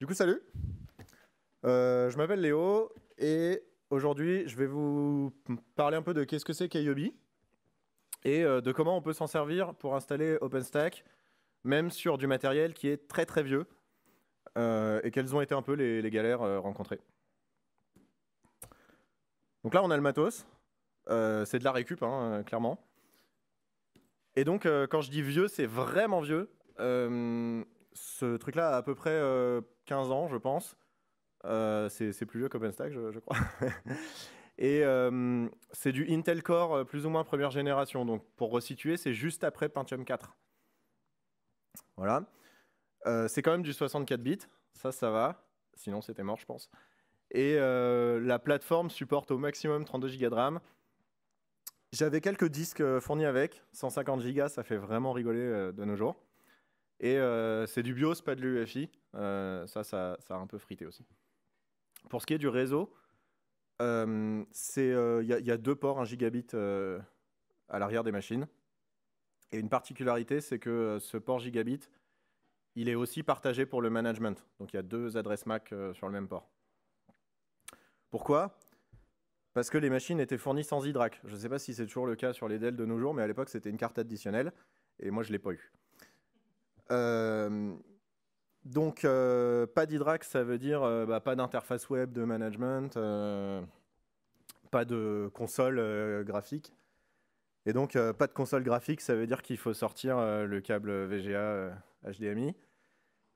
Du coup, salut. Euh, je m'appelle Léo et aujourd'hui, je vais vous parler un peu de qu'est-ce que c'est qu'Ayobi et euh, de comment on peut s'en servir pour installer OpenStack, même sur du matériel qui est très très vieux, euh, et quelles ont été un peu les, galères rencontrées. Donc là, on a le matos. c'est de la récup, hein, clairement. Et donc, quand je dis vieux, c'est vraiment vieux ce truc-là a à peu près 15 euh, ans, je pense. Euh, c'est plus vieux qu'OpenStack, je, je, crois. et euh, c'est du Intel Core plus ou moins première génération. Donc pour resituer, c'est juste après Pentium 4. Voilà. c'est quand même du 64 bits. Ça, ça va. Sinon, c'était mort, je pense. Et la plateforme supporte au maximum 32 Go de RAM. J'avais quelques disques fournis avec. 150 Go, ça fait vraiment rigoler de nos jours. Et euh, c'est du BIOS, pas de l'UFI. Euh, ça, ça, a un peu frité aussi. Pour ce qui est du réseau, il euh, y, a deux ports un gigabit à l'arrière des machines. Et une particularité, c'est que ce port gigabit, il est aussi partagé pour le management. Donc il y a deux adresses MAC sur le même port. Pourquoi Parce que les machines étaient fournies sans IDRAC. Je ne sais pas si c'est toujours le cas sur les Dell de nos jours, mais à l'époque, c'était une carte additionnelle. Et moi, je ne l'ai pas eu. Euh, donc, euh, pas d'Hydrax ça veut dire euh, bah, pas d'interface web de management, pas de console graphique. Et donc, pas de console graphique, ça veut dire qu'il faut sortir le câble VGA HDMI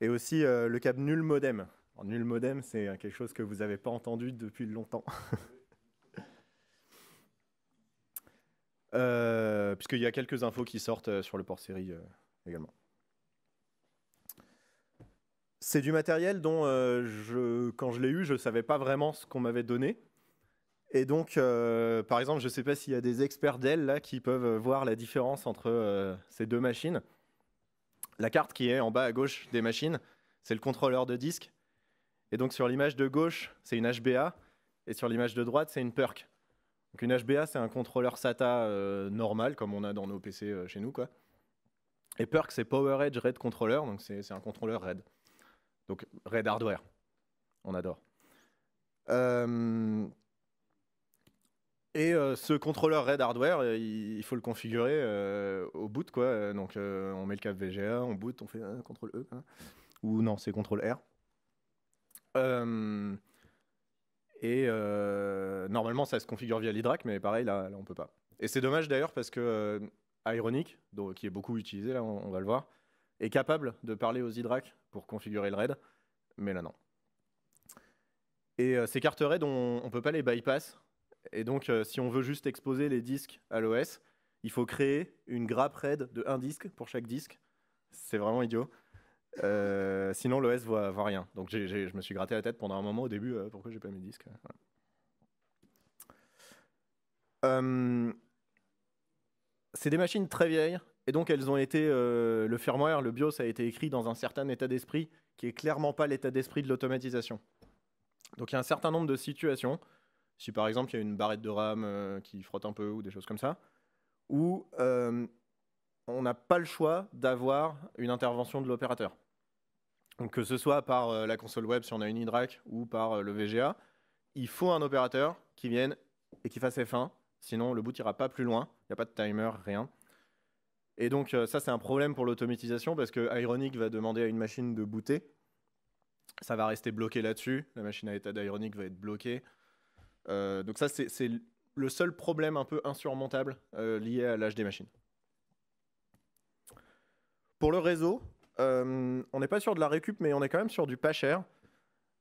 et aussi le câble nul modem. nul modem, c'est quelque chose que vous n'avez pas entendu depuis longtemps. Puisqu'il y a quelques infos qui sortent sur le port série également. C'est du matériel dont, euh, quand je l'ai eu, je ne savais pas vraiment ce qu'on m'avait donné. Et donc, euh, par exemple, je ne sais pas s'il y a des experts Dell là, qui peuvent euh, voir la différence entre ces deux machines. La carte qui est en bas à gauche des machines, c'est le contrôleur de disque. Et donc, sur l'image de gauche, c'est une HBA. Et sur l'image de droite, c'est une PERC. Donc, une HBA, c'est un contrôleur SATA normal, comme on a dans nos PC chez nous. Quoi. Et PERC, c'est Power Edge RAID Controller. Donc, c'est un contrôleur RAID. Donc Red Hardware, on adore. Euh, et euh, ce contrôleur Red Hardware, il, faut le configurer euh, au boot, quoi. Donc on met le cap VGA, on boot, on fait contrôle E, hein. ou non, c'est contrôle R. Et normalement, ça se configure via l'IDRAC, mais pareil, là, on peut pas. Et c'est dommage d'ailleurs parce que Ironic, donc, qui est beaucoup utilisé, là, on va le voir, est capable de parler aux IDRAC pour configurer le RAID, mais là non. Et euh, ces cartes RAID, on ne peut pas les bypass. Et donc, euh, si on veut juste exposer les disques à l'OS, il faut créer une grappe RAID de un disque pour chaque disque. C'est vraiment idiot. Euh, sinon, l'OS voit, voit rien. Donc, je me suis gratté la tête pendant un moment au début. pourquoi j'ai pas mes disques C'est des machines très vieilles et donc, elles ont été. Euh, le firmware, le BIOS a été écrit dans un certain état d'esprit qui est clairement pas l'état d'esprit de l'automatisation. Donc, il y a un certain nombre de situations. Si par exemple, il y a une barrette de RAM euh, qui frotte un peu ou des choses comme ça, où euh, on n'a pas le choix d'avoir une intervention de l'opérateur. Donc, que ce soit par la console web si on a une IDRAC ou par le VGA, il faut un opérateur qui vienne et qui fasse F1, sinon le boot ira pas plus loin, il n'y a pas de timer, rien. Et donc, euh, ça, c'est un problème pour l'automatisation parce que Ironic va demander à une machine de booter. Ça va rester bloqué là-dessus. La machine à état d'Ironic va être bloquée. Euh, donc, ça, c'est le seul problème un peu insurmontable euh, lié à l'âge des machines. Pour le réseau, on n'est pas sûr de la récup, mais on est quand même sur du pas cher.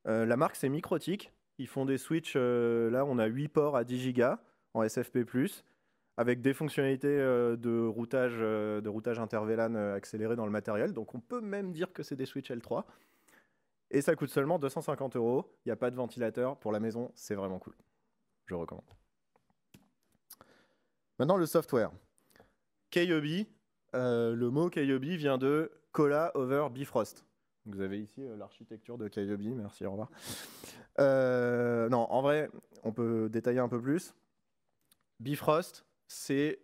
la marque, c'est Microtik. Ils font des switches. là, on a 8 ports à 10 gigas en SFP avec des fonctionnalités euh, de routage, euh, de routage euh, accéléré dans le matériel. Donc on peut même dire que c'est des Switch L3. Et ça coûte seulement 250 euros. Il n'y a pas de ventilateur pour la maison. C'est vraiment cool. Je recommande. Maintenant, le software. KYOBI, e le mot KYOBI e vient de Cola over Bifrost. Vous avez ici l'architecture de KYOBI, e Merci, au revoir. non, en vrai, on peut détailler un peu plus. Bifrost, c'est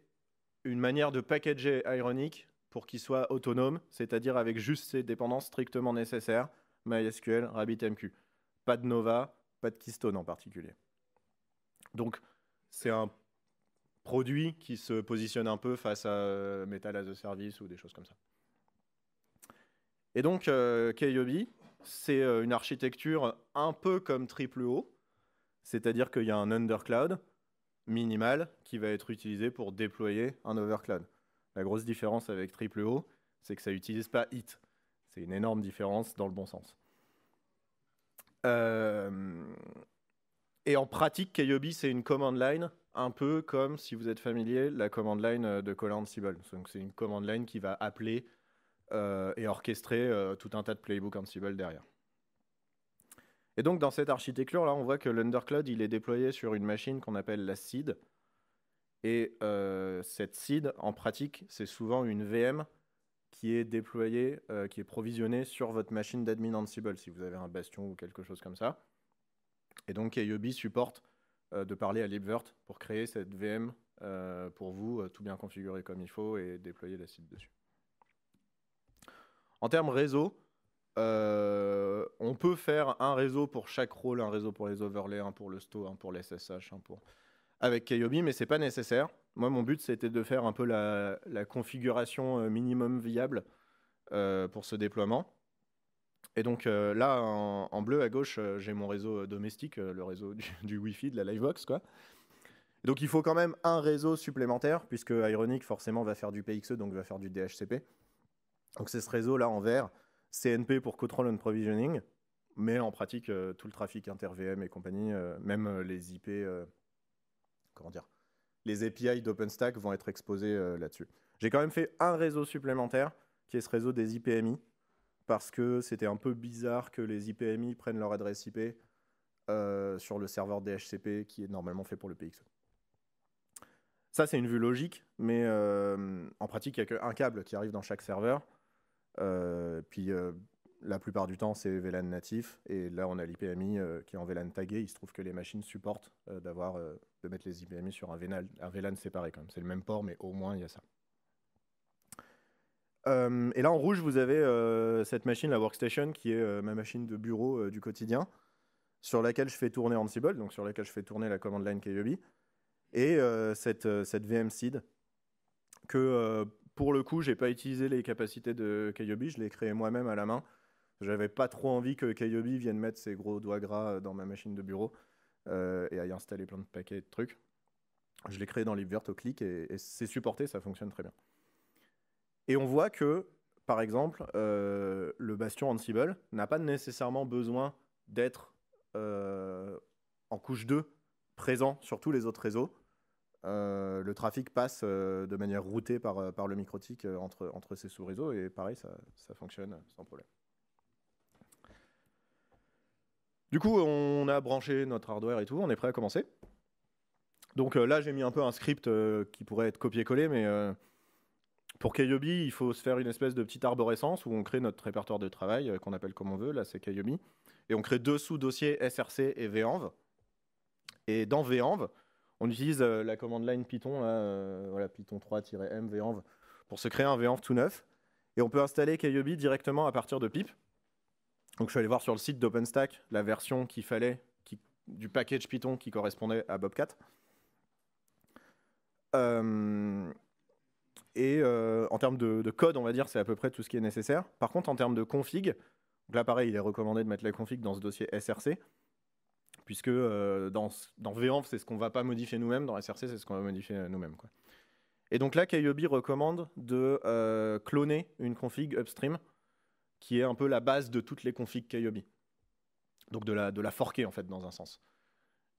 une manière de packager Ironic pour qu'il soit autonome, c'est-à-dire avec juste ses dépendances strictement nécessaires, MySQL, RabbitMQ. Pas de Nova, pas de Keystone en particulier. Donc, c'est un produit qui se positionne un peu face à euh, Metal as a Service ou des choses comme ça. Et donc, euh, KYOBI, c'est euh, une architecture un peu comme triple O, c'est-à-dire qu'il y a un undercloud, minimal qui va être utilisé pour déployer un overcloud. La grosse différence avec triple O, c'est que ça n'utilise pas hit. C'est une énorme différence dans le bon sens. Euh, et en pratique, Kayobi, c'est une command line, un peu comme, si vous êtes familier, la command line euh, de Ansible. Donc c'est une command line qui va appeler euh, et orchestrer tout un tas de playbooks Ansible derrière. Et donc, dans cette architecture-là, on voit que l'undercloud, il est déployé sur une machine qu'on appelle la seed. Et euh, cette seed, en pratique, c'est souvent une VM qui est déployée, euh, qui est provisionnée sur votre machine d'admin Ansible, si vous avez un Bastion ou quelque chose comme ça. Et donc, AUB supporte euh, de parler à Libvert pour créer cette VM pour vous, tout bien configuré comme il faut et déployer la seed dessus. En termes réseau, euh, on peut faire un réseau pour chaque rôle, un réseau pour les overlays, un pour le sto, un pour l'SSH, un pour avec Kayobi, mais c'est pas nécessaire. Moi, mon but c'était de faire un peu la, configuration euh, minimum viable euh, pour ce déploiement. Et donc là, en, bleu à gauche, j'ai mon réseau domestique, le réseau du, Wi-Fi, de la Livebox, quoi. donc il faut quand même un réseau supplémentaire, puisque Ironic forcément va faire du PXE, donc va faire du DHCP. Donc c'est ce réseau là en vert CNP pour Control and Provisioning, mais en pratique, euh, tout le trafic inter-VM et compagnie, euh, même euh, les IP, comment dire, les API d'OpenStack vont être exposés là-dessus. J'ai quand même fait un réseau supplémentaire, qui est ce réseau des IPMI, parce que c'était un peu bizarre que les IPMI prennent leur adresse IP sur le serveur DHCP qui est normalement fait pour le PXE. Ça, c'est une vue logique, mais en pratique, il n'y a qu'un câble qui arrive dans chaque serveur. Euh, puis euh, la plupart du temps, c'est VLAN natif. Et là, on a l'IPMI euh, qui est en VLAN tagué. Il se trouve que les machines supportent d'avoir, de mettre les IPMI sur un VLAN, VLAN séparé quand même. C'est le même port, mais au moins, il y a ça. et là, en rouge, vous avez cette machine, la Workstation, qui est ma machine de bureau du quotidien, sur laquelle je fais tourner Ansible, donc sur laquelle je fais tourner la command line KUB, e et cette, cette VM seed que pour le coup, j'ai pas utilisé les capacités de Kayobi, je l'ai créé moi-même à la main. J'avais pas trop envie que Kayobi vienne mettre ses gros doigts gras euh, dans ma machine de bureau euh, et à y installer plein de paquets de trucs. Je l'ai créé dans LibVert au clic et, c'est supporté, ça fonctionne très bien. Et on voit que, par exemple, euh, le bastion Ansible n'a pas nécessairement besoin d'être en couche 2 présent sur tous les autres réseaux euh, le trafic passe euh, de manière routée par, euh, le microtique entre, ces sous-réseaux et pareil, ça, fonctionne sans problème. Du coup, on a branché notre hardware et tout, on est prêt à commencer. Donc là, j'ai mis un peu un script qui pourrait être copié-collé, mais pour Kayobi, il faut se faire une espèce de petite arborescence où on crée notre répertoire de travail qu'on appelle comme on veut, là c'est Kayobi, et on crée deux sous-dossiers SRC et VENV. Et dans VENV, on utilise euh, la commande line Python, euh, Python 3-m venv, pour se créer un venv tout neuf. Et on peut installer KYobi directement à partir de pip. Donc je suis allé voir sur le site d'OpenStack la version qu'il fallait du package Python qui correspondait à Bobcat. Euh, et en termes de, code, on va dire, c'est à peu près tout ce qui est nécessaire. Par contre, en termes de config, là pareil, il est recommandé de mettre la config dans ce dossier SRC puisque euh, dans, dans c'est ce qu'on ne va pas modifier nous-mêmes, dans SRC, c'est ce qu'on va modifier euh, nous-mêmes. Et donc là, Kyobi recommande de euh, cloner une config upstream, qui est un peu la base de toutes les configs Kyobi. Donc de la, de forquer, en fait, dans un sens.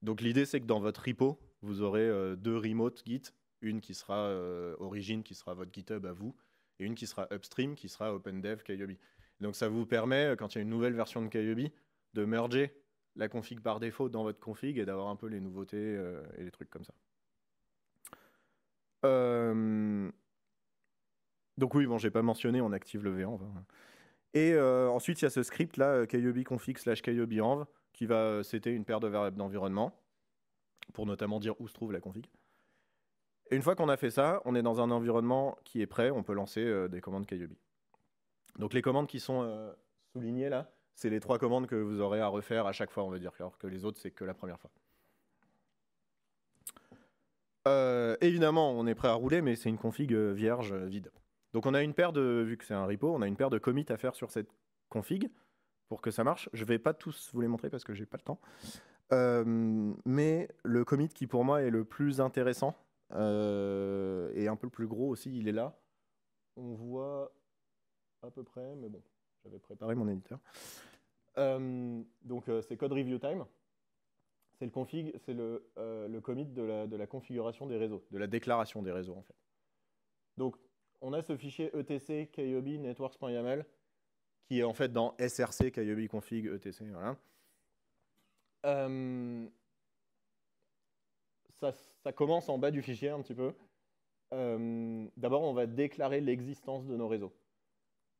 Donc l'idée, c'est que dans votre repo, vous aurez deux remote Git, une qui sera origin qui sera votre GitHub à vous, et une qui sera upstream, qui sera OpenDev Kyobi. Donc ça vous permet, quand il y a une nouvelle version de Kyobi, de merger la config par défaut dans votre config et d'avoir un peu les nouveautés euh, et les trucs comme ça. Euh, donc oui, bon, j'ai pas mentionné, on active le v hein. Et euh, ensuite, il y a ce script là, kyobi-config slash kyobi-env, qui va c'était une paire de variables d'environnement, pour notamment dire où se trouve la config. Et une fois qu'on a fait ça, on est dans un environnement qui est prêt, on peut lancer des commandes kyobi. Donc les commandes qui sont soulignées là, c'est les trois commandes que vous aurez à refaire à chaque fois, on va dire, alors que les autres, c'est que la première fois. Euh, évidemment, on est prêt à rouler, mais c'est une config euh, vierge euh, vide. Donc on a une paire de, vu que c'est un repo, on a une paire de commits à faire sur cette config pour que ça marche. Je ne vais pas tous vous les montrer parce que j'ai pas le temps. mais le commit qui pour moi est le plus intéressant et un peu le plus gros aussi, il est là. On voit à peu près, mais bon, j'avais préparé mon éditeur. Euh, donc euh, c'est code review time. C'est le config, c'est le, euh, commit de la, configuration des réseaux, de la déclaration des réseaux en fait. Donc on a ce fichier etc networks.yaml qui est en fait dans src config etc. Voilà. Ça, ça, commence en bas du fichier un petit peu. D'abord on va déclarer l'existence de nos réseaux.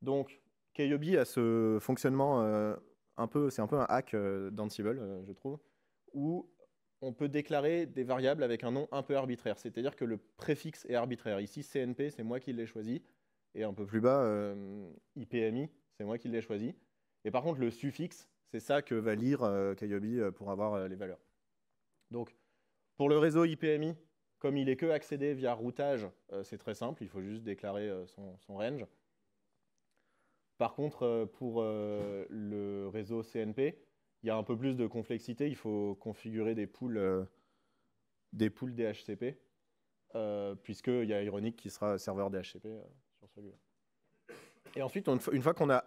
Donc Kayobi a ce fonctionnement euh, un peu, c'est un peu un hack euh, d'Ansible, euh, je trouve, où on peut déclarer des variables avec un nom un peu arbitraire. C'est-à-dire que le préfixe est arbitraire. Ici, CNP, c'est moi qui l'ai choisi. Et un peu plus bas, IPMI, euh, c'est moi qui l'ai choisi. Et par contre, le suffixe, c'est ça que va lire Kayobi pour avoir les valeurs. Donc, pour le réseau IPMI, comme il est que accédé via routage, c'est très simple. Il faut juste déclarer son range. Par contre, euh, pour euh, le réseau CNP, il y a un peu plus de complexité. Il faut configurer des pools, euh, des pools DHCP, puisqu'il y a Ironic qui sera serveur DHCP sur celui-là. Et ensuite, une fois qu'on a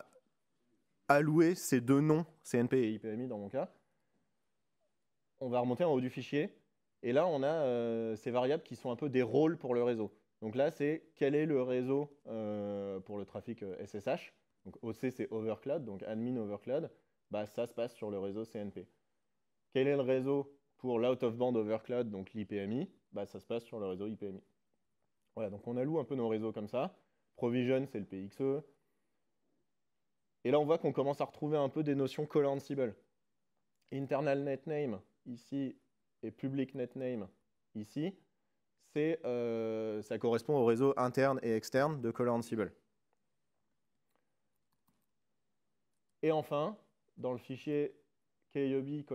alloué ces deux noms, CNP et IPMI dans mon cas, on va remonter en haut du fichier. Et là, on a ces variables qui sont un peu des rôles pour le réseau. Donc là, c'est quel est le réseau pour le trafic SSH donc OC c'est Overcloud, donc admin Overcloud, bah, ça se passe sur le réseau CNP. Quel est le réseau pour l'out of band Overcloud, donc l'IPMI bah, Ça se passe sur le réseau IPMI. Voilà, donc on alloue un peu nos réseaux comme ça. Provision, c'est le PXE. Et là, on voit qu'on commence à retrouver un peu des notions co Internal Internal Name », ici, et Public Net Name », ici, c'est, euh, ça correspond au réseau interne et externe de co Et enfin, dans le fichier kyobi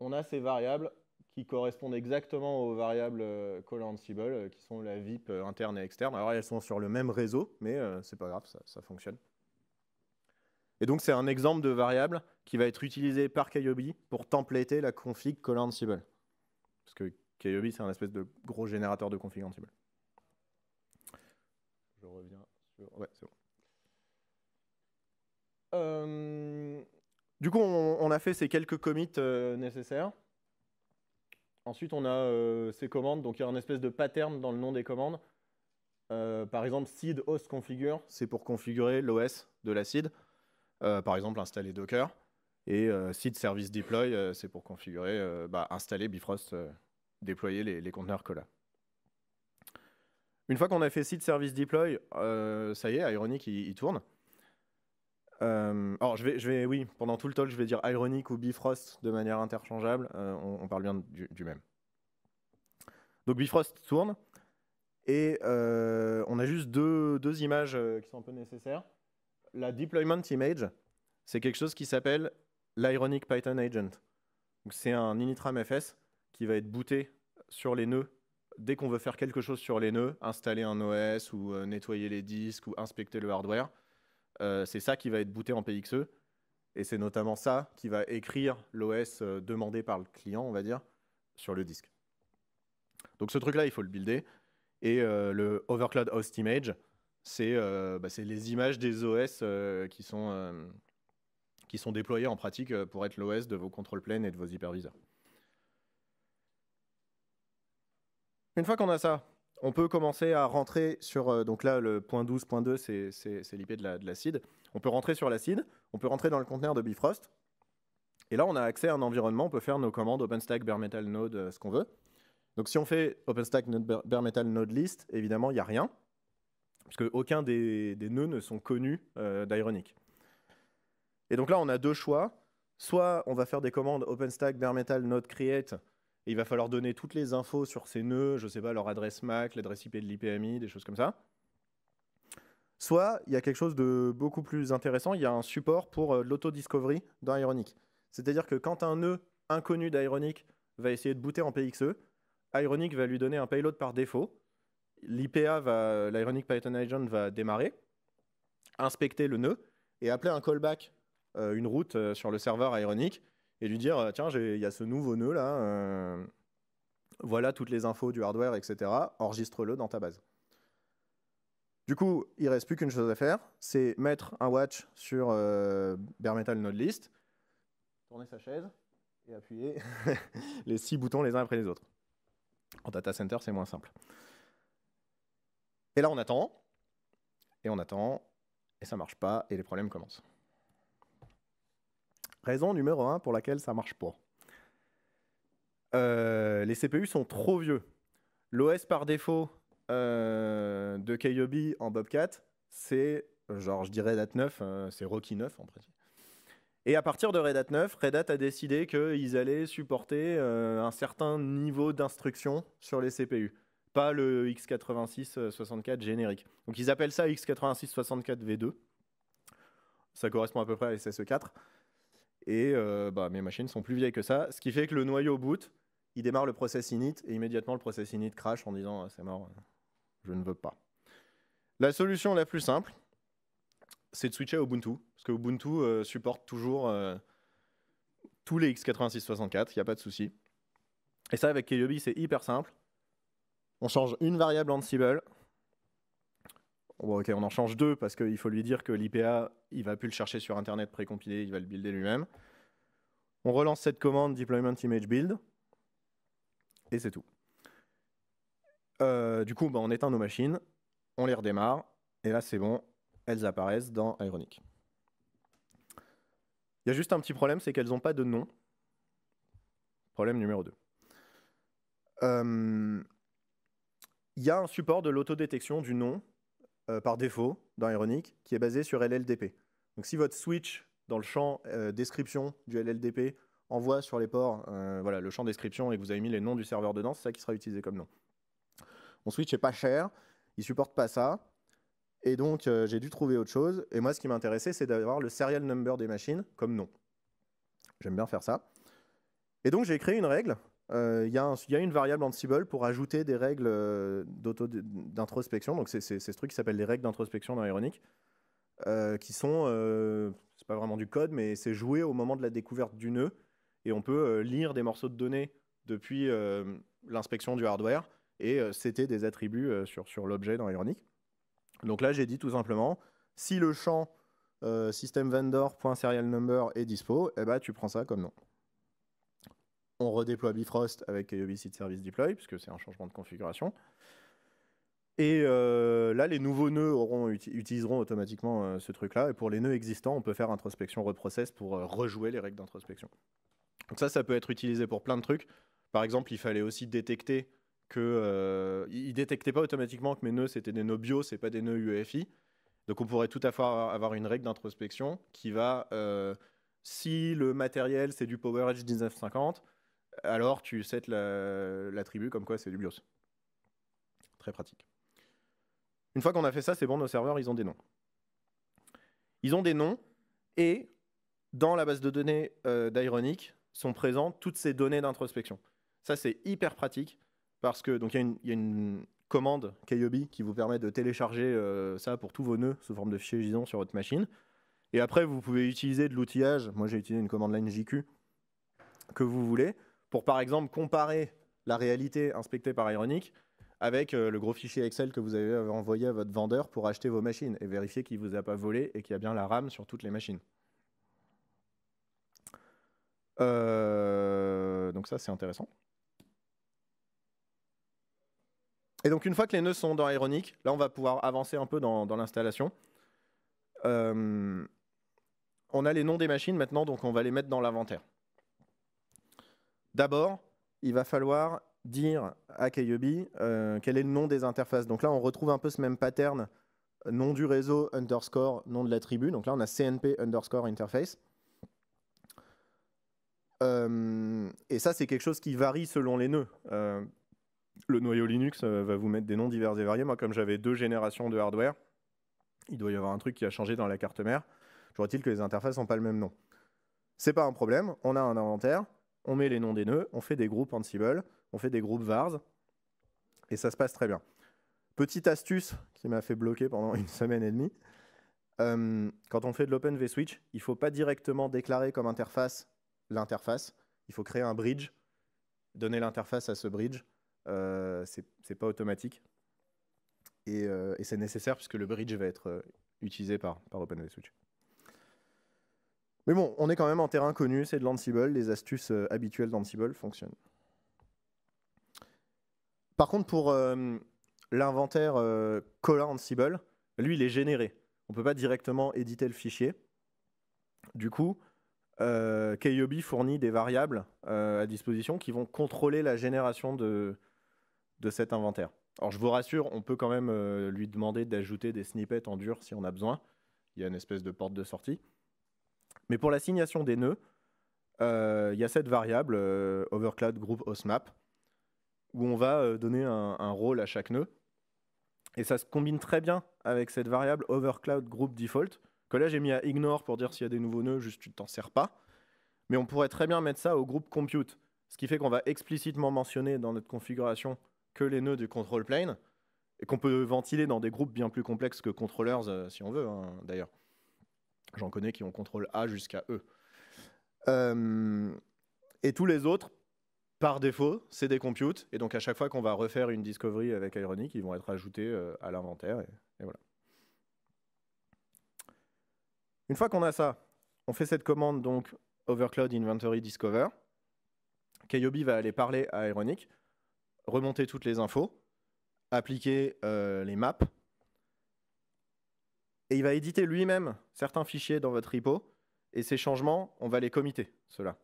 on a ces variables qui correspondent exactement aux variables Cola euh, euh, qui sont la VIP euh, interne et externe. Alors elles sont sur le même réseau, mais c'est pas grave, ça, fonctionne. Et donc c'est un exemple de variable qui va être utilisé par Kayobi pour templater la config Cola Parce que Kayobi, c'est un espèce de gros générateur de config Ansible. Je reviens sur... Ouais, c'est bon. Euh, du coup, on, a fait ces quelques commits euh, nécessaires. Ensuite, on a euh, ces commandes. Donc, il y a un espèce de pattern dans le nom des commandes. par exemple, seed host configure, c'est pour configurer l'OS de la seed. par exemple, installer Docker. Et seed service deploy, c'est pour configurer, bah, installer Bifrost, déployer les, conteneurs Cola. Une fois qu'on a fait seed service deploy, ça y est, Ironic, il tourne. Euh, alors, je vais, je vais, oui, pendant tout le talk, je vais dire Ironic ou Bifrost de manière interchangeable. Euh, on, parle bien du, même. Donc, Bifrost tourne. Et euh, on a juste deux, deux, images qui sont un peu nécessaires. La deployment image, c'est quelque chose qui s'appelle l'ironic Python agent. C'est un initramfs qui va être booté sur les nœuds dès qu'on veut faire quelque chose sur les nœuds, installer un OS ou nettoyer les disques ou inspecter le hardware. Euh, c'est ça qui va être booté en PXE. Et c'est notamment ça qui va écrire l'OS euh, demandé par le client, on va dire, sur le disque. Donc ce truc-là, il faut le builder. Et euh, le Overcloud Host Image, c'est bah, les images des OS qui, sont, qui sont déployées en pratique pour être l'OS de vos contrôles planes et de vos hyperviseurs. Une fois qu'on a ça, on peut commencer à rentrer sur. Euh, donc là, le point 12, 2, c'est l'IP de l'acide. on peut rentrer sur l'acide, on peut rentrer dans le conteneur de Bifrost. Et là, on a accès à un environnement, on peut faire nos commandes OpenStack, BareMetal, node, euh, ce qu'on veut. Donc si on fait OpenStack, BareMetal, node list, évidemment, il n'y a rien. Parce aucun des, des nœuds ne sont connus euh, d'Ironic. Et donc là, on a deux choix. Soit on va faire des commandes OpenStack, BareMetal, node create il va falloir donner toutes les infos sur ces nœuds, je sais pas, leur adresse MAC, l'adresse IP de l'IPMI, des choses comme ça. Soit il y a quelque chose de beaucoup plus intéressant, il y a un support pour euh, l'auto-discovery dans Ironic. C'est-à-dire que quand un nœud inconnu d'Ironic va essayer de booter en PXE, Ironic va lui donner un payload par défaut. L'IPA va, l'Ironic Python Agent va démarrer, inspecter le nœud et appeler un callback, euh, une route euh, sur le serveur Ironic et lui dire tiens, il y a ce nouveau nœud là, euh, voilà toutes les infos du hardware, etc. Enregistre-le dans ta base. Du coup, il ne reste plus qu'une chose à faire, c'est mettre un watch sur euh, bare metal Node List, tourner sa chaise et appuyer les six boutons les uns après les autres. En data center, c'est moins simple. Et là, on attend, et on attend, et ça marche pas, et les problèmes commencent. Raison numéro 1 pour laquelle ça marche pas. Euh, les CPU sont trop vieux. L'OS par défaut euh, de KYOBI en Bobcat, c'est genre, je dirais Red Hat 9, c'est Rocky 9 en principe. Et à partir de Red Hat 9, Red Hat a décidé qu'ils allaient supporter euh, un certain niveau d'instruction sur les CPU, pas le x86-64 générique. Donc ils appellent ça x86-64 V2. Ça correspond à peu près à sse 4. Et euh, bah, mes machines sont plus vieilles que ça, ce qui fait que le noyau boot, il démarre le process init et immédiatement le process init crash en disant euh, c'est mort, euh, je ne veux pas. La solution la plus simple, c'est de switcher à Ubuntu, parce que Ubuntu supporte toujours tous les x86-64, il n'y a pas de souci. Et ça, avec Kyobi c'est hyper simple. On change une variable Ansible, ok, on en change deux parce qu'il faut lui dire que l'IPA, il va plus le chercher sur Internet précompilé, il va le builder lui-même. On relance cette commande deployment image build et c'est tout. Euh, du coup, bah, on éteint nos machines, on les redémarre et là c'est bon, elles apparaissent dans Ironic. Il y a juste un petit problème, c'est qu'elles n'ont pas de nom. Problème numéro 2. Euh, il y a un support de l'autodétection du nom euh, par défaut dans Ironic qui est basé sur LLDP. Donc si votre switch dans le champ euh, description du LLDP envoie sur les ports euh, voilà, le champ description et que vous avez mis les noms du serveur dedans, c'est ça qui sera utilisé comme nom. Mon switch n'est pas cher, il supporte pas ça. Et donc j'ai dû trouver autre chose. Et moi ce qui m'intéressait c'est d'avoir le serial number des machines comme nom. J'aime bien faire ça. Et donc j'ai créé une règle euh, il y, a une variable Ansible pour ajouter des règles euh, d'introspection. Donc, c'est ce truc qui s'appelle les règles d'introspection dans Ironic, euh, qui sont, c'est pas vraiment du code, mais c'est joué au moment de la découverte du nœud. E. Et on peut lire des morceaux de données depuis l'inspection du hardware et c'était des attributs sur, l'objet dans Ironique. Donc là, j'ai dit tout simplement, si le champ SystemVendor.SerialNumber est dispo, eh ben, tu prends ça comme nom on redéploie Bifrost avec Service Deploy, puisque c'est un changement de configuration. Et euh, là, les nouveaux nœuds utiliseront automatiquement euh, ce truc-là. Et pour les nœuds existants, on peut faire introspection reprocess pour euh, rejouer les règles d'introspection. Donc ça, ça peut être utilisé pour plein de trucs. Par exemple, il fallait aussi détecter que il détectait pas automatiquement que mes nœuds c'était des nœuds bio, c'est pas des nœuds UEFI. Donc on pourrait tout à fait avoir une règle d'introspection qui va si le matériel c'est du PowerEdge 1950, alors tu sets la, tribu comme quoi c'est du BIOS. Très pratique. Une fois qu'on a fait ça, c'est bon, nos serveurs, ils ont des noms. Ils ont des noms et dans la base de données euh, d'Ironic sont présentes toutes ces données d'introspection. Ça, c'est hyper pratique parce que donc il y, a une commande KYOBI qui vous permet de télécharger euh, ça pour tous vos nœuds sous forme de fichier JSON sur votre machine. Et après, vous pouvez utiliser de l'outillage. Moi, j'ai utilisé une commande line JQ que vous voulez pour par exemple comparer la réalité inspectée par Ironic avec euh, le gros fichier Excel que vous avez envoyé à votre vendeur pour acheter vos machines et vérifier qu'il ne vous a pas volé et qu'il y a bien la RAM sur toutes les machines. Euh, donc ça, c'est intéressant. Et donc une fois que les nœuds sont dans Ironic, là on va pouvoir avancer un peu dans, l'installation. Euh, on a les noms des machines maintenant, donc on va les mettre dans l'inventaire. D'abord, il va falloir dire à Kayobi euh, quel est le nom des interfaces. Donc là, on retrouve un peu ce même pattern nom du réseau underscore nom de l'attribut. Donc là, on a CNP underscore interface. Euh, et ça, c'est quelque chose qui varie selon les nœuds. Euh, le noyau Linux va vous mettre des noms divers et variés. Moi, comme j'avais deux générations de hardware, il doit y avoir un truc qui a changé dans la carte mère. J'aurais-il que les interfaces n'ont pas le même nom. C'est pas un problème, on a un inventaire on met les noms des nœuds, on fait des groupes Ansible, on fait des groupes VARS, et ça se passe très bien. Petite astuce qui m'a fait bloquer pendant une semaine et demie, euh, quand on fait de l'Open il ne faut pas directement déclarer comme interface l'interface, il faut créer un bridge, donner l'interface à ce bridge, euh, c'est pas automatique, euh, et, c'est nécessaire puisque le bridge va être utilisé par, par OpenVSwitch. Mais bon, on est quand même en terrain connu, c'est de l'Ansible, les astuces euh, habituelles d'Ansible fonctionnent. Par contre, pour euh, l'inventaire euh, Ansible, lui, il est généré. On ne peut pas directement éditer le fichier. Du coup, euh, KYOBI fournit des variables à disposition qui vont contrôler la génération de, de cet inventaire. Alors, je vous rassure, on peut quand même lui demander d'ajouter des snippets en dur si on a besoin. Il y a une espèce de porte de sortie. Mais pour l'assignation des nœuds, euh, il y a cette variable euh, overcloud group osmap où on va euh, donner un, rôle à chaque nœud. Et ça se combine très bien avec cette variable overcloud group default, que là j'ai mis à ignore pour dire s'il y a des nouveaux nœuds, juste tu t'en sers pas. Mais on pourrait très bien mettre ça au groupe compute, ce qui fait qu'on va explicitement mentionner dans notre configuration que les nœuds du control plane, et qu'on peut ventiler dans des groupes bien plus complexes que controllers si on veut hein, d'ailleurs. J'en connais qui ont contrôle A jusqu'à E. Euh, et tous les autres, par défaut, c'est des computes. Et donc à chaque fois qu'on va refaire une discovery avec Ironic, ils vont être ajoutés euh, à l'inventaire. Et, voilà. Une fois qu'on a ça, on fait cette commande donc overcloud inventory discover. Kayobi va aller parler à Ironic, remonter toutes les infos, appliquer euh, les maps et il va éditer lui-même certains fichiers dans votre repo, et ces changements, on va les comiter, ceux-là.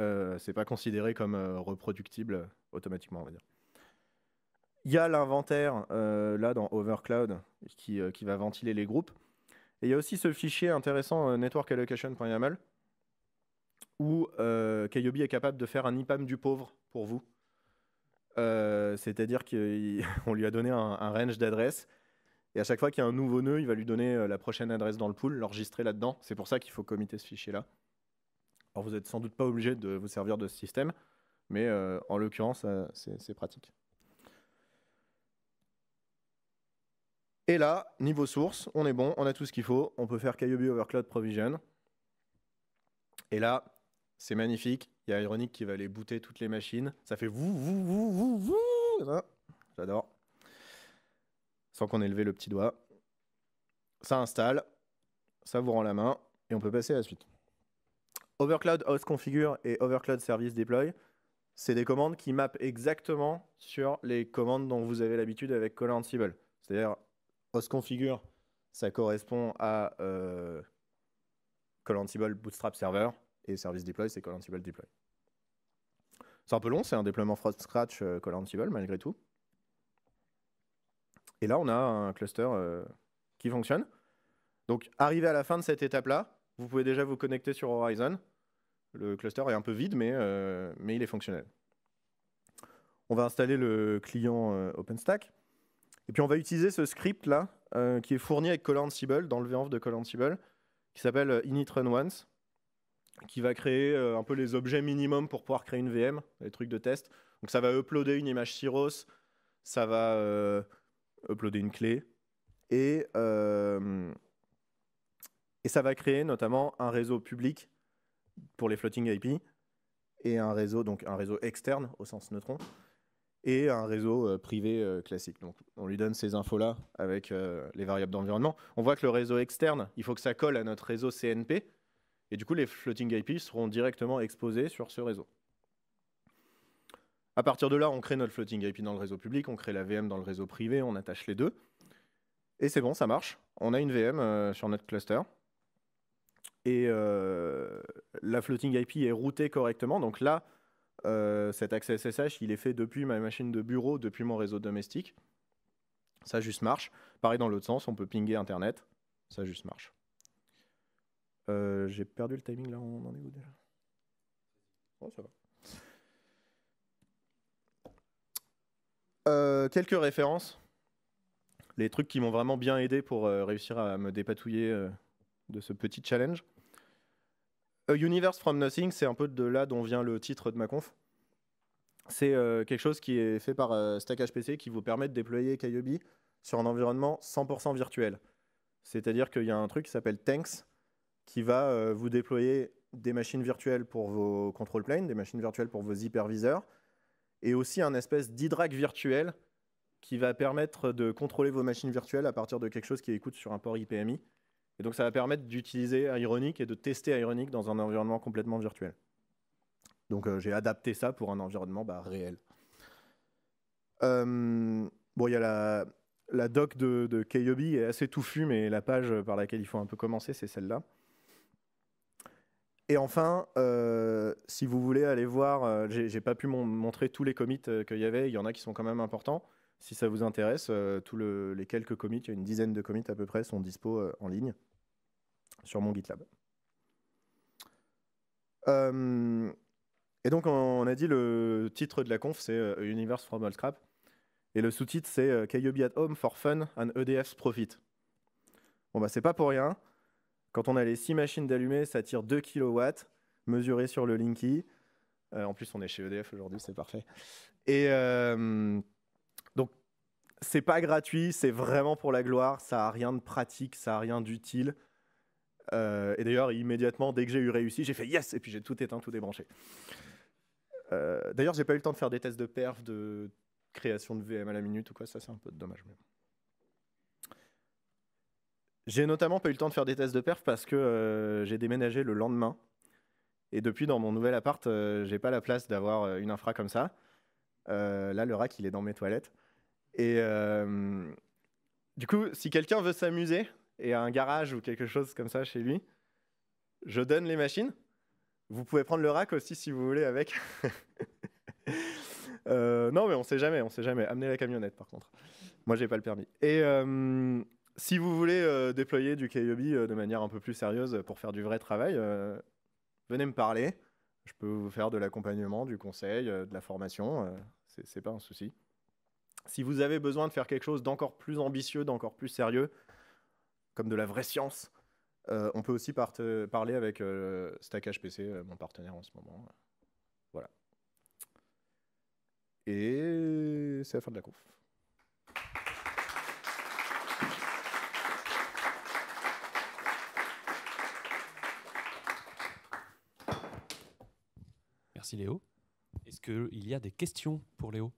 Euh, ce n'est pas considéré comme euh, reproductible euh, automatiquement, on va dire. Il y a l'inventaire, là, dans Overcloud, qui, va ventiler les groupes. Et il y a aussi ce fichier intéressant, networkallocation.yaml, où Kayobi est capable de faire un IPAM du pauvre pour vous. C'est-à-dire qu'on lui a donné un, un range d'adresses et à chaque fois qu'il y a un nouveau nœud, il va lui donner euh, la prochaine adresse dans le pool, l'enregistrer là-dedans. C'est pour ça qu'il faut committer ce fichier-là. Alors vous n'êtes sans doute pas obligé de vous servir de ce système, mais euh, en l'occurrence, euh, c'est pratique. Et là, niveau source, on est bon, on a tout ce qu'il faut. On peut faire KUB Overcloud Provision. Et là, c'est magnifique. Il y a Ironic qui va aller booter toutes les machines. Ça fait vous, vous, vous, vous. J'adore sans qu'on ait levé le petit doigt. Ça installe, ça vous rend la main et on peut passer à la suite. Overcloud Host Configure et Overcloud Service Deploy, c'est des commandes qui mappent exactement sur les commandes dont vous avez l'habitude avec Color Ansible. C'est-à-dire, Host Configure, ça correspond à euh, Ansible Bootstrap Server et Service Deploy, c'est Call Ansible Deploy. C'est un peu long, c'est un déploiement from scratch euh, Call Ansible malgré tout. Et là, on a un cluster euh, qui fonctionne. Donc, arrivé à la fin de cette étape-là, vous pouvez déjà vous connecter sur Horizon. Le cluster est un peu vide, mais, euh, mais il est fonctionnel. On va installer le client euh, OpenStack. Et puis on va utiliser ce script là, qui est fourni avec CallEnsible, dans le VNF de CallEnsible, qui s'appelle initrunOnce, qui va créer un peu les objets minimums pour pouvoir créer une VM, les trucs de test. Donc ça va uploader une image Cyros, ça va uploader une clé, et, euh, et ça va créer notamment un réseau public pour les floating IP et un réseau donc un réseau externe au sens neutron et un réseau euh, privé euh, classique. Donc on lui donne ces infos là avec les variables d'environnement. On voit que le réseau externe, il faut que ça colle à notre réseau CNP et du coup les floating IP seront directement exposés sur ce réseau. À partir de là, on crée notre floating IP dans le réseau public, on crée la VM dans le réseau privé, on attache les deux. Et c'est bon, ça marche. On a une VM euh, sur notre cluster. Et euh, la floating IP est routée correctement. Donc là, euh, cet accès SSH, il est fait depuis ma machine de bureau, depuis mon réseau domestique. Ça juste marche. Pareil dans l'autre sens, on peut pinger Internet. Ça juste marche. J'ai perdu le timing là, on en est où déjà Oh, ça va. Euh, quelques références. Les trucs qui m'ont vraiment bien aidé pour euh, réussir à me dépatouiller euh, de ce petit challenge. A Universe from Nothing, c'est un peu de là dont vient le titre de ma conf. C'est quelque chose qui est fait par Stack HPC qui vous permet de déployer Kayobi sur un environnement 100% virtuel. C'est-à-dire qu'il y a un truc qui s'appelle Tanks qui va vous déployer des machines virtuelles pour vos control planes, des machines virtuelles pour vos hyperviseurs, et aussi un espèce d'hydrac virtuel qui va permettre de contrôler vos machines virtuelles à partir de quelque chose qui écoute sur un port IPMI. Et donc ça va permettre d'utiliser Ironic et de tester Ironic dans un environnement complètement virtuel. Donc euh, j'ai adapté ça pour un environnement bah, réel. Euh, bon, il y a la, doc de, de Kayobi est assez touffue, mais la page par laquelle il faut un peu commencer, c'est celle-là. Et enfin, euh, si vous voulez aller voir, euh, je j'ai pas pu montrer tous les commits euh, qu'il y avait, il y en a qui sont quand même importants. Si ça vous intéresse, tous les quelques commits, il y a une dizaine de commits à peu près, sont dispo en ligne sur mon GitLab. et donc, on, a dit le titre de la conf, c'est Universe from All Scrap. Et le sous-titre, c'est be at Home for Fun and EDF's Profit. Bon, bah, c'est pas pour rien. Quand on a les six machines d'allumer, ça tire 2 kW, mesuré sur le Linky. Euh, en plus, on est chez EDF aujourd'hui, c'est parfait. Et euh, donc, c'est pas gratuit, c'est vraiment pour la gloire, ça a rien de pratique, ça a rien d'utile. Euh, et d'ailleurs, immédiatement, dès que j'ai eu réussi, j'ai fait yes, et puis j'ai tout éteint, tout débranché. Euh, d'ailleurs, j'ai pas eu le temps de faire des tests de perf, de création de VM à la minute ou quoi, ça c'est un peu dommage. Mais... J'ai notamment pas eu le temps de faire des tests de perf parce que euh, j'ai déménagé le lendemain. Et depuis, dans mon nouvel appart, euh, j'ai pas la place d'avoir euh, une infra comme ça. là, le rack, il est dans mes toilettes. Et du coup, si quelqu'un veut s'amuser et a un garage ou quelque chose comme ça chez lui, je donne les machines. Vous pouvez prendre le rack aussi si vous voulez avec. non, mais on sait jamais, on sait jamais. Amenez la camionnette par contre. Moi, j'ai pas le permis. Et si vous voulez euh, déployer du KYOBI euh, de manière un peu plus sérieuse pour faire du vrai travail, euh, venez me parler. Je peux vous faire de l'accompagnement, du conseil, de la formation. c'est c'est pas un souci. Si vous avez besoin de faire quelque chose d'encore plus ambitieux, d'encore plus sérieux, comme de la vraie science, on peut aussi parler avec StackHPC, mon partenaire en ce moment. Voilà. Et c'est la fin de la conf. Léo. Est-ce qu'il y a des questions pour Léo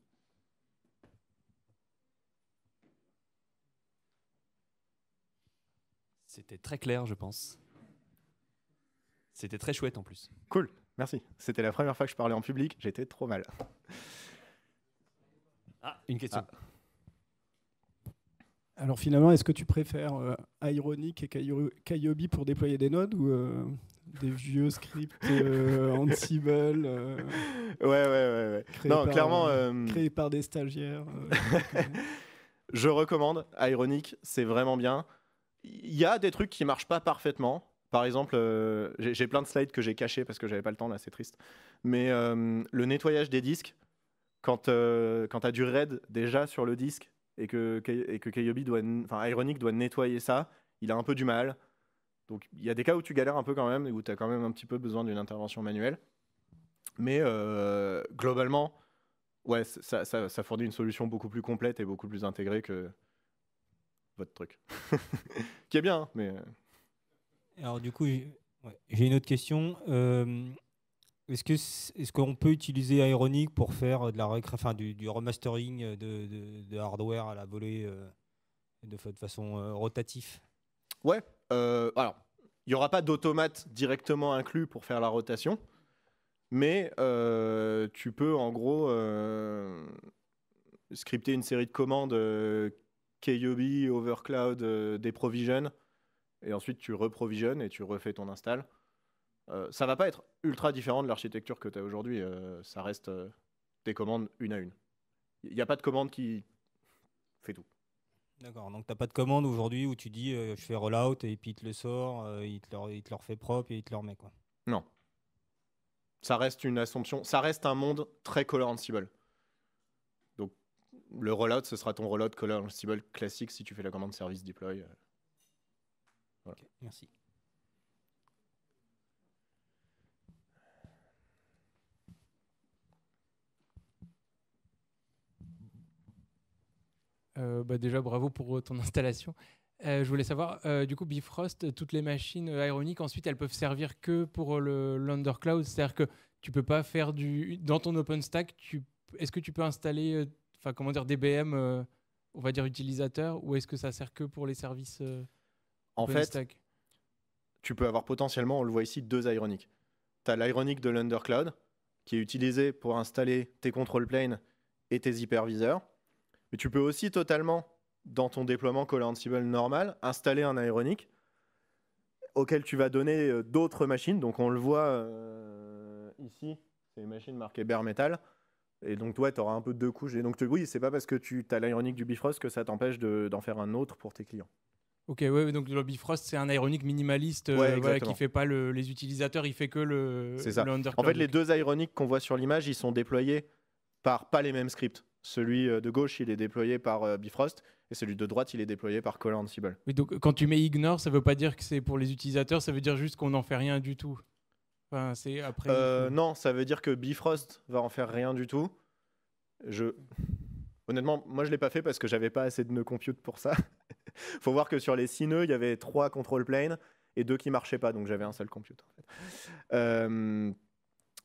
C'était très clair, je pense. C'était très chouette en plus. Cool, merci. C'était la première fois que je parlais en public, j'étais trop mal. Ah, une question. Ah. Alors finalement, est-ce que tu préfères euh, Ironic et Kayobi pour déployer des nodes ou euh, des vieux scripts euh, Ansible euh, Ouais, ouais, ouais. non, clairement. créé par des stagiaires. Je recommande Ironic, c'est vraiment bien. Il y a des trucs qui ne marchent pas parfaitement. Par exemple, j'ai plein de slides que j'ai cachés parce que j'avais pas le temps, là, c'est triste. Mais le nettoyage des disques, quand, quand tu as du RAID déjà sur le disque, et que, et que Kayobi doit, enfin Ironic doit nettoyer ça. Il a un peu du mal. Donc il y a des cas où tu galères un peu quand même, et où tu as quand même un petit peu besoin d'une intervention manuelle. Mais euh, globalement, ouais, ça, ça, fournit une solution beaucoup plus complète et beaucoup plus intégrée que votre truc. Qui est bien, hein, mais... Euh. Alors du coup, j'ai une autre question. Euh, est-ce que est-ce qu'on peut utiliser Ironic pour faire de la enfin, du, remastering de, hardware à la volée euh, de, façon euh, rotatif rotative Ouais. Euh, alors, il n'y aura pas d'automate directement inclus pour faire la rotation, mais tu peux en gros scripter une série de commandes KUB, overcloud, des provisions, et ensuite tu reprovisionnes et tu refais ton install. Ça euh, ça va pas être ultra différent de l'architecture que tu as aujourd'hui. Euh, ça reste des euh, commandes une à une. Il n'y a pas de commande qui fait tout. D'accord, donc tu n'as pas de commande aujourd'hui où tu dis je fais rollout et puis il te le sort, il, te le, refait propre et il te le remet. Quoi. Non. Ça reste une assumption, ça reste un monde très color cible Donc le rollout, ce sera ton rollout color classique si tu fais la commande service deploy. Voilà. merci. Euh, bah, déjà, bravo pour euh, ton installation. Euh, je voulais savoir, du coup, Bifrost, toutes les machines ironiques ensuite, elles peuvent servir que pour le l'Undercloud C'est-à-dire que tu peux pas faire du... Dans ton OpenStack, tu... est-ce que tu peux installer, enfin, comment dire, des on va dire, utilisateur, ou est-ce que ça sert que pour les services en fait, tu peux avoir potentiellement, on le voit ici, deux ironiques. Tu as l'ironique de l'undercloud, qui est utilisé pour installer tes control planes et tes hyperviseurs. Mais tu peux aussi totalement, dans ton déploiement Call Ansible normal, installer un ironique auquel tu vas donner euh, d'autres machines. Donc on le voit euh, ici, c'est une machine marquée bare metal. Et donc toi, tu auras un peu de deux couches. Et donc oui, c'est pas parce que tu as l'ironique du Bifrost que ça t'empêche d'en faire un autre pour tes clients. Ok, ouais, donc le Bifrost, c'est un ironique minimaliste euh, ouais, ne qui fait pas les utilisateurs, il fait que le, le En fait, les deux ironiques qu'on voit sur l'image, ils sont déployés par pas les mêmes scripts. Celui euh, de gauche, il est déployé par euh, Bifrost et celui de droite, il est déployé par Colin Ansible. Oui, donc quand tu mets ignore, ça veut pas dire que c'est pour les utilisateurs, ça veut dire juste qu'on n'en fait rien du tout. c'est après. Euh, non, ça veut dire que Bifrost va en faire rien du tout. Je. Honnêtement, moi je l'ai pas fait parce que j'avais pas assez de nœuds compute pour ça. Faut voir que sur les six nœuds, il y avait trois control plane et deux qui marchaient pas, donc j'avais un seul compute.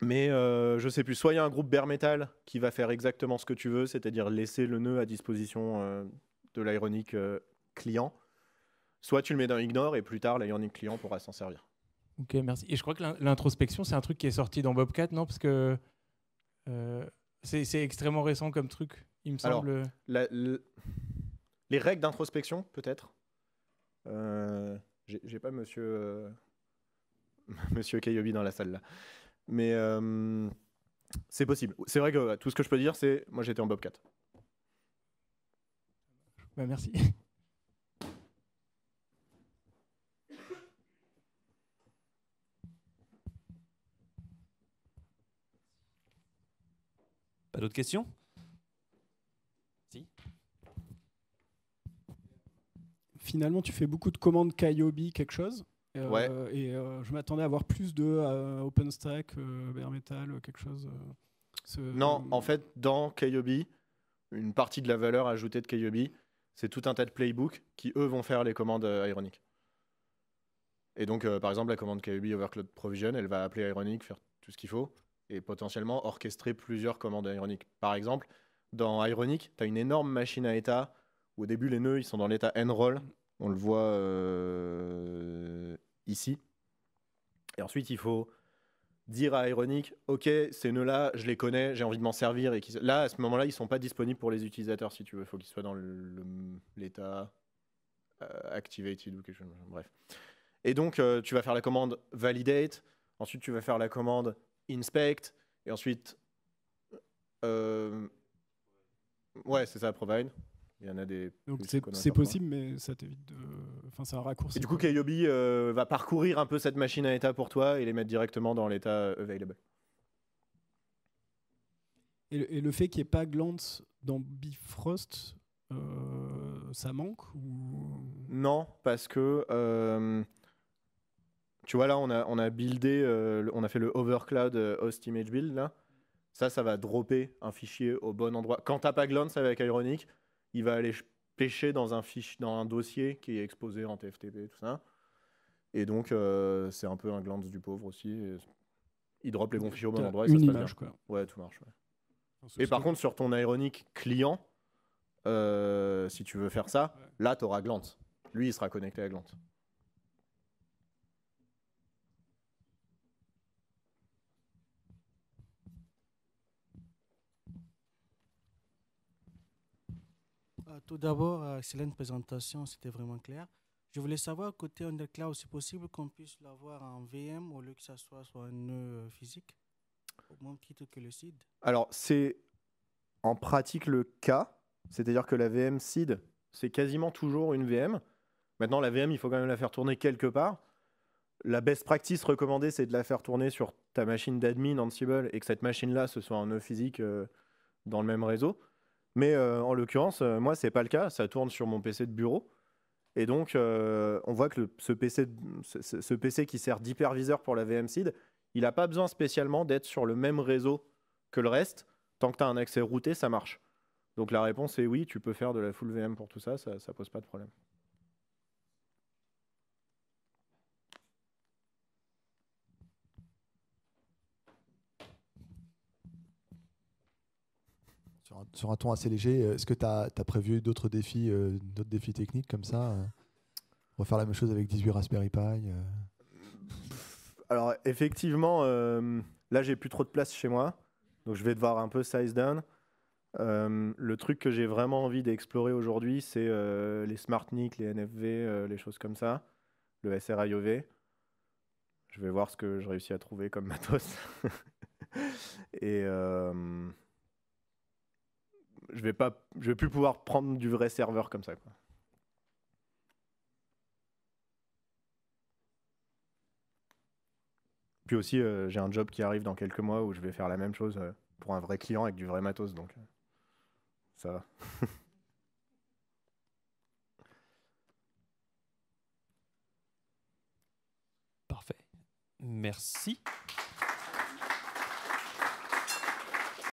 Mais je euh, je sais plus, soit il y a un groupe bare metal qui va faire exactement ce que tu veux, c'est-à-dire laisser le nœud à disposition euh, de l'ironique euh, client, soit tu le mets dans Ignore et plus tard l'ironique client pourra s'en servir. Ok, merci. Et je crois que l'introspection, c'est un truc qui est sorti dans Bobcat, non Parce que c'est extrêmement récent comme truc, il me semble. Alors, Les règles d'introspection, peut-être J'ai pas monsieur, monsieur Kayobi dans la salle là. Mais euh, c'est possible. C'est vrai que tout ce que je peux dire, c'est moi j'étais en Bobcat. Bah, merci. Pas d'autres questions Si Finalement, tu fais beaucoup de commandes Kyobi, quelque chose euh, et euh, je m'attendais à avoir plus de euh, OpenStack, bare quelque chose. Non, en fait, dans KYobi, une partie de la valeur ajoutée de KYobi, c'est tout un tas de playbooks qui, eux, vont faire les commandes Ironic. Et donc, par exemple, la commande Kyobi Overcloud Provision, elle va appeler Ironic, faire tout ce qu'il faut, et potentiellement orchestrer plusieurs commandes Ironic. Par exemple, dans Ironic, tu as une énorme machine à état, où au début, les nœuds, ils sont dans l'état roll On le voit ici. Et ensuite, il faut dire à Ironic, ok, ces nœuds-là, je les connais, j'ai envie de m'en servir. Et là, à ce moment-là, ils sont pas disponibles pour les utilisateurs, si tu veux. Il faut qu'ils soient dans l'état euh, activated ou quelque chose. Bref. Et donc, euh, tu vas faire la commande validate, ensuite tu vas faire la commande inspect, et ensuite... Euh, ouais, c'est ça, provide. Il y en a des. Donc c'est hein. possible, mais ça t'évite de. Enfin, c'est un raccourci. du coup, Kayobi euh, va parcourir un peu cette machine à état pour toi et les mettre directement dans l'état euh, available. Et le, fait qu'il n'y ait pas Glance dans Bifrost, euh, ça manque ou... Non, parce que. tu vois, là, on a, on a buildé, on a fait le overcloud host image build, là. Ça, ça va dropper un fichier au bon endroit. Quand t'as pas Glance avec Ironic, il va aller pêcher dans un, fiche, dans un dossier qui est exposé en TFTP, tout ça. Et donc, euh, c'est un peu un glance du pauvre aussi. il drop les bons fichiers au bon endroit et ça se passe bien. Quoi. Ouais, tout marche. Et par contre, sur ton ironique client, euh, si tu veux faire ça, là, tu auras Glance. Lui, il sera connecté à Glance. Euh, tout d'abord, euh, excellente présentation, c'était vraiment clair. Je voulais savoir, côté Undercloud, c'est possible qu'on puisse l'avoir en VM au lieu que ça soit sur un nœud euh, physique, au moins quitte que le seed. Alors, c'est en pratique le cas, c'est-à-dire que la VM seed, c'est quasiment toujours une VM. Maintenant, la VM, il faut quand même la faire tourner quelque part. La best practice recommandée, c'est de la faire tourner sur ta machine d'admin Ansible et que cette machine-là, ce soit un nœud physique dans le même réseau. Mais euh, en l'occurrence, moi, euh, moi, c'est pas le cas. Ça tourne sur mon PC de bureau. Et donc, euh, on voit que ce, PC, PC qui sert d'hyperviseur pour la VMseed, il n'a pas besoin spécialement d'être sur le même réseau que le reste. Tant que tu as un accès routé, ça marche. Donc la réponse est oui, tu peux faire de la full VM pour tout ça, ça ne pose pas de problème. Sur un, ton assez léger, euh, est-ce que tu as, prévu d'autres défis, euh, d'autres défis techniques comme ça va euh, Refaire la même chose avec 18 Raspberry Pi Alors effectivement, là j'ai plus trop de place chez moi, donc je vais devoir un peu size down. le truc que j'ai vraiment envie d'explorer aujourd'hui, c'est les SmartNIC, les NFV, les choses comme ça, le SRIOV. Je vais voir ce que je réussis à trouver comme matos. Et je vais pas, je vais plus pouvoir prendre du vrai serveur comme ça. Puis aussi, euh, j'ai un job qui arrive dans quelques mois où je vais faire la même chose euh, pour un vrai client avec du vrai matos, donc euh, ça va. Parfait. Merci.